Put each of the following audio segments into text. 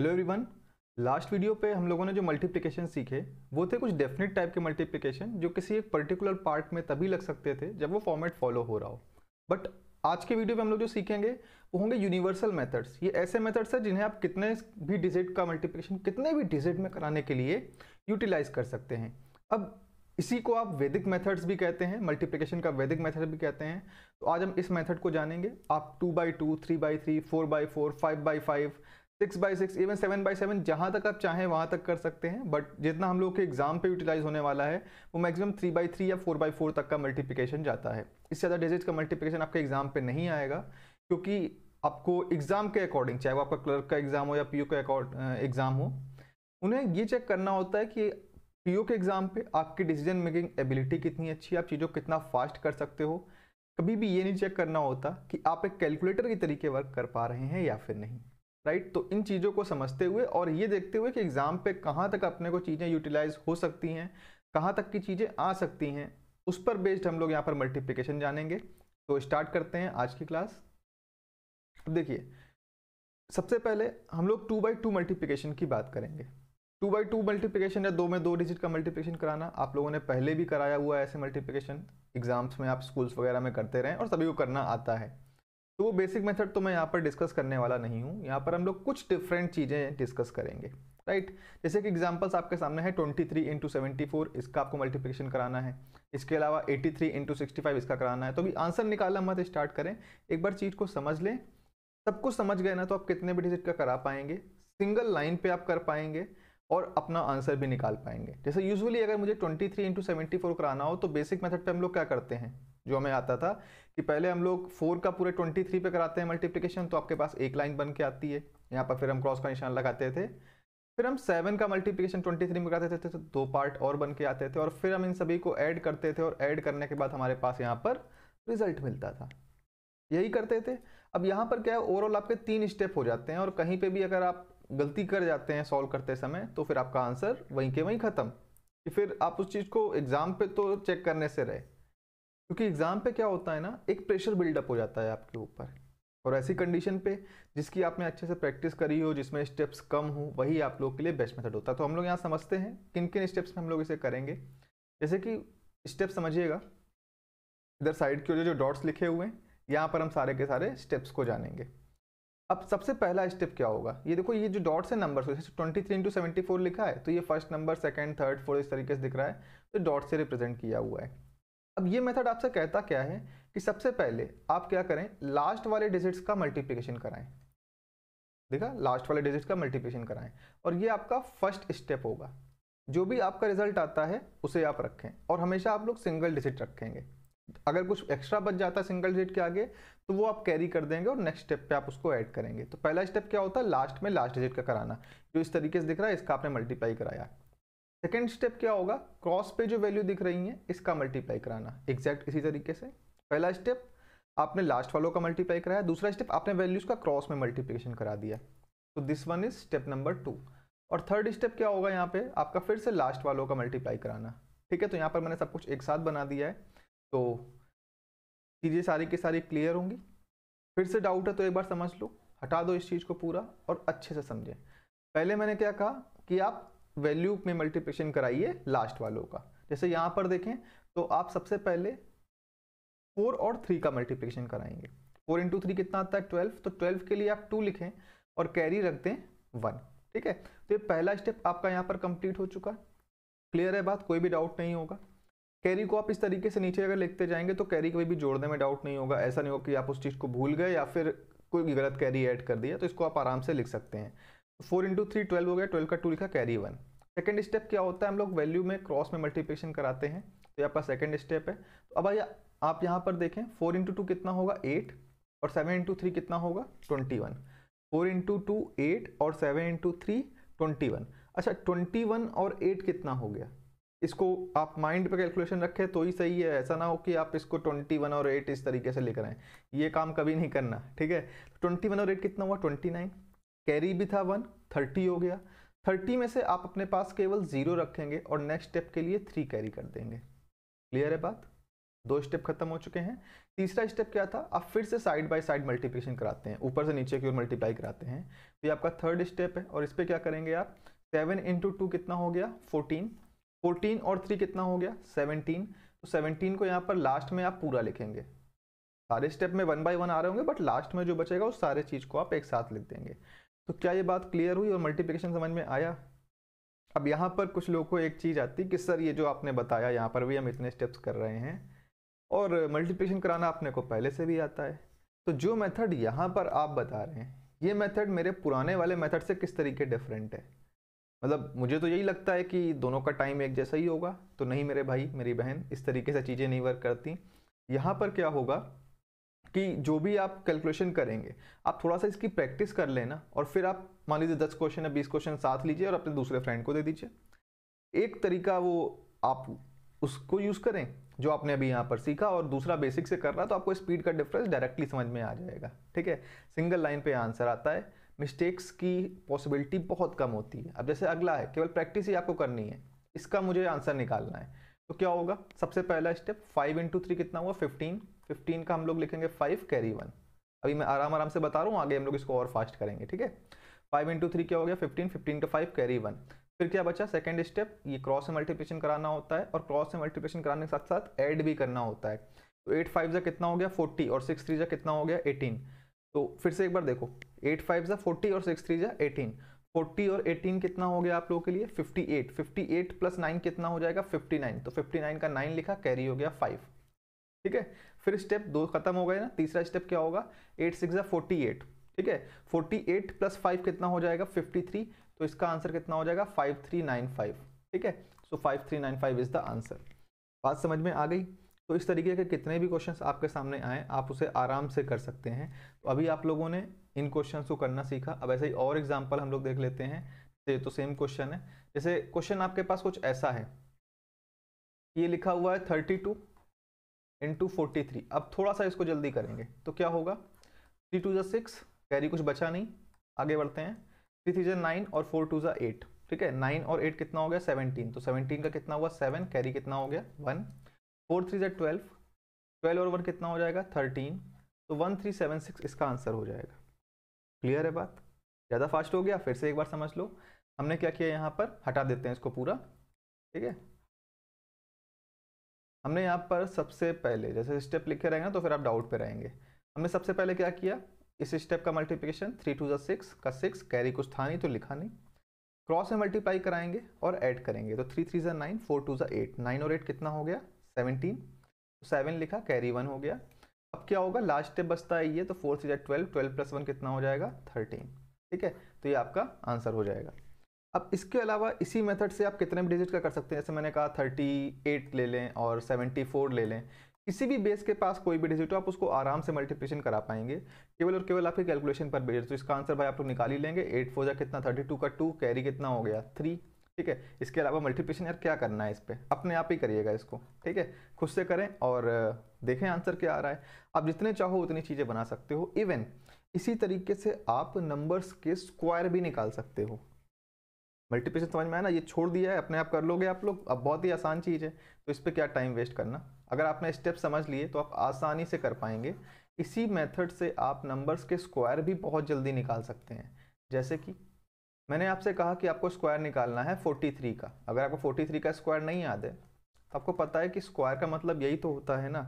hello everyone last video पे हम लोगों ने जो मल्टीप्लिकेशन सीखे वो थे कुछ डेफिनेट टाइप के मल्टीप्लिकेशन जो किसी एक पर्टिकुलर पार्ट में तभी लग सकते थे जब वो फॉर्मेट फॉलो हो रहा हो बट आज के वीडियो में हम लोग जो सीखेंगे वो होंगे यूनिवर्सल मेथड्स ये ऐसे मेथड्स हैं जिन्हें आप कितने भी डिजिट का मल्टीप्लीकेशन कितने भी डिजिट में कराने के लिए यूटिलाइज कर सकते हैं अब इसी को आप वैदिक मेथड्स भी कहते हैं मल्टीप्लिकेशन का वैदिक मेथड भी कहते हैं तो आज हम इस मेथड को जानेंगे आप two by two three by three four by four five by five six by six even seven by seven जहाँ तक आप चाहें वहाँ तक कर सकते हैं बट जितना हम लोग के एग्जाम पे यूटिलाइज होने वाला है वो मैक्सिमम थ्री बाई थ्री या फोर बाई फोर तक का मल्टीप्लिकेशन जाता है इससे ज़्यादा डिजिट का मल्टीप्लिकेशन आपके एग्जाम पे नहीं आएगा क्योंकि आपको एग्जाम के अकॉर्डिंग चाहे वो आपका क्लर्क का एग्जाम हो या पी का एग्जाम हो उन्हें ये चेक करना होता है कि पी के एग्जाम पर आपकी डिसीजन मेकिंग एबिलिटी कितनी अच्छी है आप चीज़ों कितना फास्ट कर सकते हो कभी भी ये नहीं चेक करना होता कि आप एक कैलकुलेटर के तरीके वर्क कर पा रहे हैं या फिर नहीं राइट तो इन चीज़ों को समझते हुए और ये देखते हुए कि एग्ज़ाम पे कहाँ तक अपने को चीज़ें यूटिलाइज हो सकती हैं कहाँ तक की चीज़ें आ सकती हैं उस पर बेस्ड हम लोग यहाँ पर मल्टीप्लिकेशन जानेंगे तो स्टार्ट करते हैं आज की क्लास अब देखिए सबसे पहले हम लोग टू बाई टू मल्टीप्लिकेशन की बात करेंगे टू बाई टू मल्टीप्लिकेशन या दो में दो डिजिट का मल्टीप्लिकेशन कराना आप लोगों ने पहले भी कराया हुआ है ऐसे मल्टीप्लिकेशन एग्जाम्स में आप स्कूल्स वगैरह में करते रहें और सभी को करना आता है तो वो बेसिक मेथड तो मैं यहाँ पर डिस्कस करने वाला नहीं हूँ यहाँ पर हम लोग कुछ डिफरेंट चीज़ें डिस्कस करेंगे राइट जैसे कि एग्जांपल्स आपके सामने है 23 थ्री इंटू सेवेंटी इसका आपको मल्टीप्लिकेशन कराना है इसके अलावा 83 थ्री इंटू इसका कराना है तो अभी आंसर निकालना मत स्टार्ट करें एक बार चीज़ को समझ लें सब कुछ समझ गए ना तो आप कितने भी डिजिट का करा पाएंगे सिंगल लाइन पे आप कर पाएंगे और अपना आंसर भी निकाल पाएंगे जैसे यूजुअली अगर मुझे 23 थ्री इंटू कराना हो तो बेसिक मेथड पे हम लोग क्या करते हैं जो हमें आता था कि पहले हम लोग फोर का पूरे ट्वेंटी थ्री पे कराते हैं मल्टीप्लिकेशन तो आपके पास एक लाइन बन के आती है यहाँ पर फिर हम क्रॉस का निशान लगाते थे फिर हम सेवन का मल्टीप्लिकेशन ट्वेंटी थ्री में कराते थे तो दो पार्ट और बन के आते थे और फिर हम इन सभी को ऐड करते थे और ऐड करने के बाद हमारे पास यहाँ पर रिजल्ट मिलता था यही करते थे अब यहाँ पर क्या है ओवरऑल आपके तीन स्टेप हो जाते हैं और कहीं पर भी अगर आप गलती कर जाते हैं सॉल्व करते समय तो फिर आपका आंसर वहीं के वहीं ख़त्म फिर आप उस चीज़ को एग्ज़ाम पर तो चेक करने से रहे क्योंकि एग्ज़ाम पे क्या होता है ना एक प्रेशर बिल्डअप हो जाता है आपके ऊपर और ऐसी कंडीशन पे जिसकी आपने अच्छे से प्रैक्टिस करी हो जिसमें स्टेप्स कम हो वही आप लोग के लिए बेस्ट मेथड होता है तो हम लोग यहाँ समझते हैं किन किन स्टेप्स में हम लोग इसे करेंगे जैसे कि स्टेप समझिएगा इधर साइड के जो डॉट्स लिखे हुए हैं यहाँ पर हम सारे के सारे स्टेप्स को जानेंगे अब सबसे पहला स्टेप क्या होगा ये देखो ये जो डॉट्स है नंबर जैसे twenty three into seventy four लिखा है तो ये first number second third fourth इस तरीके से दिख रहा है तो डॉट से रिप्रेजेंट किया हुआ है अब ये मेथड आपसे कहता क्या है कि सबसे पहले आप क्या करें लास्ट वाले डिजिट्स का मल्टीप्लिकेशन कराएं देखा लास्ट वाले डिजिट्स का मल्टीप्लिकेशन कराएं और ये आपका फर्स्ट स्टेप होगा जो भी आपका रिजल्ट आता है उसे आप रखें और हमेशा आप लोग सिंगल डिजिट रखेंगे अगर कुछ एक्स्ट्रा बच जाता है सिंगल डिजिट के आगे तो वो आप कैरी कर देंगे और नेक्स्ट स्टेप पे आप उसको ऐड करेंगे तो पहला स्टेप क्या होता है लास्ट में लास्ट डिजिट का कराना जो इस तरीके से दिख रहा है इसका आपने मल्टीप्लाई कराया सेकेंड स्टेप क्या होगा क्रॉस पे जो वैल्यू दिख रही है इसका मल्टीप्लाई कराना एग्जैक्ट इसी तरीके से पहला स्टेप आपने लास्ट वालों का मल्टीप्लाई कराया दूसरा स्टेप आपने वैल्यूज का क्रॉस में मल्टीप्लीकेशन करा दिया तो this one is step number two और थर्ड स्टेप क्या होगा यहाँ पे आपका फिर से लास्ट वालों का मल्टीप्लाई कराना ठीक है तो यहाँ पर मैंने सब कुछ एक साथ बना दिया है तो चीज़ें सारी की सारी क्लियर होंगी फिर से डाउट है तो एक बार समझ लो हटा दो इस चीज़ को पूरा और अच्छे से समझें पहले मैंने क्या कहा कि आप वैल्यू में मल्टीप्लिकेशन कराइए लास्ट वालों का जैसे यहाँ पर देखें तो आप सबसे पहले फोर और थ्री का मल्टीप्लिकेशन कराएंगे फोर इंटू थ्री कितना आता है ट्वेल्व तो ट्वेल्व के लिए आप टू लिखें और कैरी रख दें वन ठीक है तो ये पहला स्टेप आपका यहाँ पर कंप्लीट हो चुका क्लियर है बात कोई भी डाउट नहीं होगा कैरी को आप इस तरीके से नीचे अगर लिखते जाएंगे तो कैरी कोई भी जोड़ने में डाउट नहीं होगा ऐसा नहीं होगा कि आप उस चीज़ को भूल गए या फिर कोई भी गलत कैरी ऐड कर दिया तो इसको आप आराम से लिख सकते हैं फोर इंटू थ्री ट्वेल्व हो गया ट्वेल्व का टू लिखा कैरी वन सेकेंड स्टेप क्या होता है हम लोग वैल्यू में क्रॉस में मल्टीप्लिकेशन कराते हैं तो ये आपका सेकेंड स्टेप है तो अब भैया आप यहाँ पर देखें फोर इंटू टू कितना होगा एट और सेवन इंटू थ्री कितना होगा twenty one four into two eight और seven into three twenty one अच्छा ट्वेंटी वन और एट कितना हो गया इसको आप माइंड पे कैलकुलेशन रखें तो ही सही है ऐसा ना हो कि आप इसको ट्वेंटी वन और एट इस तरीके से लेकर आए ये काम कभी नहीं करना ठीक है ट्वेंटी तो वन और एट कितना हुआ ट्वेंटी नाइन कैरी भी था वन थर्टी हो गया थर्टी में से आप अपने पास केवल ज़ीरो रखेंगे और नेक्स्ट स्टेप के लिए थ्री कैरी कर देंगे क्लियर है बात दो स्टेप खत्म हो चुके हैं तीसरा स्टेप क्या था आप फिर से साइड बाय साइड मल्टीप्लिकेशन कराते हैं ऊपर से नीचे की ओर मल्टीप्लाई कराते हैं तो ये आपका थर्ड स्टेप है और इस पर क्या करेंगे आप सेवन इंटू टू कितना हो गया फोर्टीन फोर्टीन और थ्री कितना हो गया सेवनटीन तो सेवनटीन को यहाँ पर लास्ट में आप पूरा लिखेंगे सारे स्टेप में वन बाय वन आ रहे होंगे बट लास्ट में जो बचेगा उस सारे चीज़ को आप एक साथ लिख देंगे तो क्या ये बात क्लियर हुई और मल्टीप्लिकेशन समझ में आया अब यहाँ पर कुछ लोगों को एक चीज़ आती कि सर ये जो आपने बताया यहाँ पर भी हम इतने स्टेप्स कर रहे हैं और मल्टीप्लिकेशन कराना अपने को पहले से भी आता है तो जो मेथड यहाँ पर आप बता रहे हैं ये मेथड मेरे पुराने वाले मेथड से किस तरीके डिफरेंट है मतलब मुझे तो यही लगता है कि दोनों का टाइम एक जैसा ही होगा तो नहीं मेरे भाई मेरी बहन इस तरीके से चीज़ें नहीं वर्क करती यहाँ पर क्या होगा कि जो भी आप कैलकुलेशन करेंगे आप थोड़ा सा इसकी प्रैक्टिस कर लेना और फिर आप मान लीजिए दस क्वेश्चन या बीस क्वेश्चन साथ लीजिए और अपने दूसरे फ्रेंड को दे दीजिए एक तरीका वो आप उसको यूज़ करें जो आपने अभी यहाँ पर सीखा और दूसरा बेसिक से कर रहा तो आपको स्पीड का डिफरेंस डायरेक्टली समझ में आ जाएगा ठीक है सिंगल लाइन पे आंसर आता है मिस्टेक्स की पॉसिबिलिटी बहुत कम होती है अब जैसे अगला है केवल प्रैक्टिस ही आपको करनी है इसका मुझे आंसर निकालना है तो क्या होगा सबसे पहला स्टेप फाइव इंटू थ्री कितना हुआ फिफ्टीन फिफ्टीन का हम लोग लिखेंगे फाइव कैरी वन अभी मैं आराम आराम से बता रहा हूँ आगे हम लोग इसको और फास्ट करेंगे ठीक है फाइव इंटू थ्री क्या हो गया 15 15 का फाइव कैरी वन फिर क्या बचा सेकेंड स्टेप ये क्रॉस से मल्टीप्लिकेशन कराना होता है और क्रॉस से मल्टीप्लिकेशन कराने के साथ साथ ऐड भी करना होता है तो एट फाइव जा कितना हो गया फोर्टी और सिक्स थ्री जा कितना हो गया एटीन तो फिर से एक बार देखो एट फाइव जा फोर्टी और सिक्स थ्री जा एटीन फोर्टी और एटीन कितना हो गया आप लोगों के लिए fifty eight fifty eight plus nine कितना हो जाएगा फिफ्टी नाइन तो फिफ्टी नाइन का नाइन लिखा कैरी हो गया फाइव ठीक है फिर स्टेप दो खत्म हो गए ना तीसरा स्टेप क्या होगा एट सिक्स या फोर्टी एट ठीक है फोर्टी एट प्लस फाइव कितना हो जाएगा फिफ्टी थ्री तो इसका आंसर कितना हो जाएगा फाइव थ्री नाइन फाइव ठीक है so five three nine five is the answer बात समझ में आ गई तो इस तरीके के कितने भी क्वेश्चन आपके सामने आए आप उसे आराम से कर सकते हैं तो अभी आप लोगों ने इन क्वेश्चन को करना सीखा अब ऐसे ही और एग्जाम्पल हम लोग देख लेते हैं ये तो सेम क्वेश्चन है जैसे क्वेश्चन आपके पास कुछ ऐसा है ये लिखा हुआ है thirty two into forty three अब थोड़ा सा इसको जल्दी करेंगे तो क्या होगा थ्री टू जो सिक्स कैरी कुछ बचा नहीं आगे बढ़ते हैं थ्री थ्री ज़ा नाइन और फोर टू ज़ा एट ठीक है नाइन और एट कितना हो गया सेवनटीन तो सेवनटीन का कितना हुआ सेवन कैरी कितना हो गया वन फोर थ्री ज़ा ट्वेल्व ट्वेल्व और वन कितना हो जाएगा थर्टीन तो वन थ्री सेवन सिक्स इसका आंसर हो जाएगा क्लियर है बात ज़्यादा फास्ट हो गया फिर से एक बार समझ लो हमने क्या किया यहाँ पर हटा देते हैं इसको पूरा ठीक है हमने यहाँ पर सबसे पहले जैसे स्टेप लिखे रहेंगे ना तो फिर आप डाउट पे रहेंगे हमने सबसे पहले क्या किया इस स्टेप का मल्टीप्लिकेशन थ्री टू सिक्स का सिक्स कैरी कुछ था नहीं तो लिखा नहीं क्रॉस में मल्टीप्लाई कराएंगे और ऐड करेंगे तो थ्री थ्री ज़ा नाइन फोर टू ज़ा एट नाइन और एट कितना हो गया सेवनटीन तो सेवन लिखा कैरी वन हो गया अब क्या होगा लास्ट स्टेप बचता है ये तो फोर थ्री ज़ा ट्वेल्व ट्वेल्व प्लस वन कितना हो जाएगा थर्टीन ठीक है तो ये आपका आंसर हो जाएगा अब इसके अलावा इसी मेथड से आप कितने भी डिजिट का कर सकते हैं जैसे मैंने कहा थर्टी एट ले लें और सेवेंटी फोर ले लें किसी भी बेस के पास कोई भी डिजिट हो आप उसको आराम से मल्टीप्लिकेशन करा पाएंगे केवल और केवल आपके कैलकुलेशन पर बेस तो इसका आंसर भाई आप लोग निकाल ही लेंगे एट फोर जा कितना थर्टी टू का टू कैरी कितना हो गया थ्री ठीक है इसके अलावा मल्टीप्लिकेशन यार क्या करना है इस पर अपने आप ही करिएगा इसको ठीक है खुद से करें और देखें आंसर क्या आ रहा है आप जितने चाहो उतनी चीज़ें बना सकते हो इवन इसी तरीके से आप नंबर्स के स्क्वायर भी निकाल सकते हो मल्टीप्लिकेशन समझ में आया ना ये छोड़ दिया है अपने आप कर लोगे आप लोग अब बहुत ही आसान चीज़ है तो इस पर क्या टाइम वेस्ट करना अगर आपने स्टेप समझ लिए तो आप आसानी से कर पाएंगे इसी मेथड से आप नंबर्स के स्क्वायर भी बहुत जल्दी निकाल सकते हैं जैसे कि मैंने आपसे कहा कि आपको स्क्वायर निकालना है 43 का अगर आपको 43 का स्क्वायर नहीं याद है तो आपको पता है कि स्क्वायर का मतलब यही तो होता है ना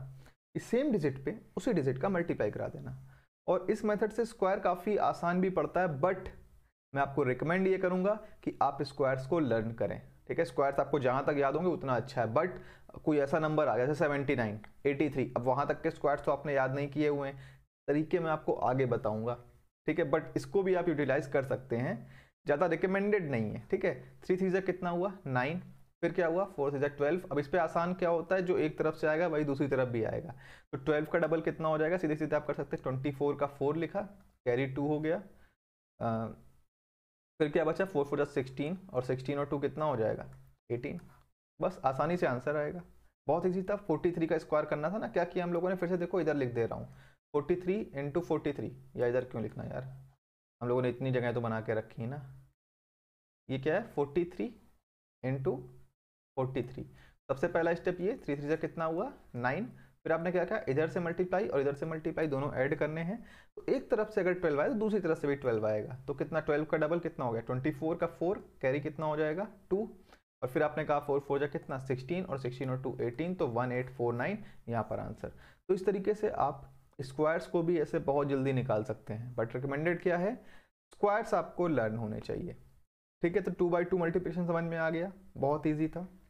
इस सेम डिजिट पे उसी डिजिट का मल्टीप्लाई करा देना और इस मेथड से स्क्वायर काफ़ी आसान भी पड़ता है बट मैं आपको रिकमेंड ये करूँगा कि आप स्क्वायर्स को लर्न करें ठीक है स्क्वायर्स आपको जहाँ तक याद होंगे उतना अच्छा है बट कोई ऐसा नंबर आ गया जैसे सेवेंटी नाइन एटी थ्री अब वहाँ तक के स्क्वायर्स तो आपने याद नहीं किए हुए हैं तरीके मैं आपको आगे बताऊँगा ठीक है बट इसको भी आप यूटिलाइज कर सकते हैं ज़्यादा रिकमेंडेड नहीं है ठीक है थ्री थ्री कितना हुआ नाइन फिर क्या हुआ फोर थ्री ट्वेल्व अब इस पर आसान क्या होता है जो एक तरफ से आएगा वही दूसरी तरफ भी आएगा तो ट्वेल्व का डबल कितना हो जाएगा सीधे सीधे आप कर सकते हैं ट्वेंटी फोर का फोर लिखा कैरी टू हो गया फिर क्या बचा फोर फोर सिक्सटीन और सिक्सटीन और टू कितना हो जाएगा एटीन बस आसानी से आंसर आएगा बहुत ईजी था फोर्टी थ्री का स्क्वायर करना था ना क्या किया हम लोगों ने फिर से देखो इधर लिख दे रहा हूँ forty three into forty three या इधर क्यों लिखना यार हम लोगों ने इतनी जगह तो बना के रखी है ना ये क्या है forty three into forty three सबसे पहला स्टेप ये थ्री थ्री से कितना हुआ नाइन फिर आपने क्या कहा इधर से मल्टीप्लाई और इधर से मल्टीप्लाई दोनों ऐड करने हैं तो एक तरफ से अगर ट्वेल्व आए तो दूसरी तरफ से भी ट्वेल्व आएगा तो कितना ट्वेल्व का डबल कितना हो गया ट्वेंटी फोर का फोर कैरी कितना हो जाएगा टू और फिर आपने कहा फोर फोर जा कितना सिक्सटीन और सिक्सटीन और टू एटीन तो वन एट फोर नाइन यहाँ पर आंसर तो इस तरीके से आप स्क्वायर्स को भी ऐसे बहुत जल्दी निकाल सकते हैं बट रिकमेंडेड क्या है स्क्वायर्स आपको लर्न होने चाहिए ठीक है तो टू बाई टू मल्टीप्लिकेशन समझ में आ गया बहुत ईजी था